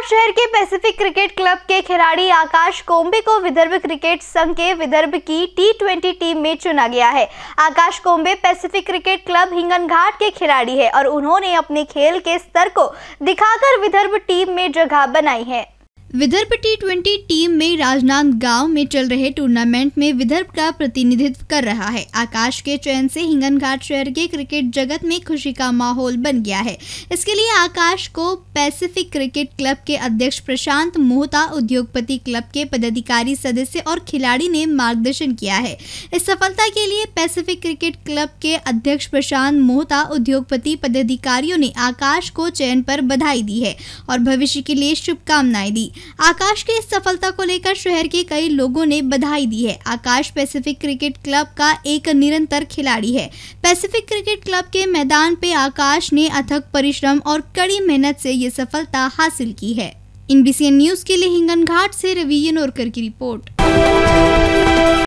इंदौर शहर के Pacific cricket club के खिलाड़ी आकाश कोम्बे को विदर्भ क्रिकेट संघ के विदर्भ की टी ट्वेंटी टीम में चुना गया है Akash Kombe Pacific cricket club Hinganghat के खिलाड़ी है और उन्होंने अपने खेल के स्तर को दिखाकर विदर्भ टीम में जगह बनाई है विदर्भ टी ट्वेंटी टीम में राजनांदगांव में चल रहे टूर्नामेंट में विदर्भ का प्रतिनिधित्व कर रहा है आकाश के चयन से हिंगन घाट शहर के क्रिकेट जगत में खुशी का माहौल बन गया है इसके लिए आकाश को पैसिफिक क्रिकेट क्लब के अध्यक्ष प्रशांत मोहता उद्योगपति क्लब के पदाधिकारी सदस्य और खिलाड़ी ने मार्गदर्शन किया है इस सफलता के लिए पैसिफिक क्रिकेट क्लब के अध्यक्ष प्रशांत मोहता उद्योगपति पदाधिकारियों ने आकाश को चयन पर बधाई दी है और भविष्य के लिए शुभकामनाएं दी आकाश के इस सफलता को लेकर शहर के कई लोगों ने बधाई दी है आकाश पैसिफिक क्रिकेट क्लब का एक निरंतर खिलाड़ी है पैसिफिक क्रिकेट क्लब के मैदान पे आकाश ने अथक परिश्रम और कड़ी मेहनत से ये सफलता हासिल की है इन न्यूज के लिए हिंगन घाट से रवि नोरकर की रिपोर्ट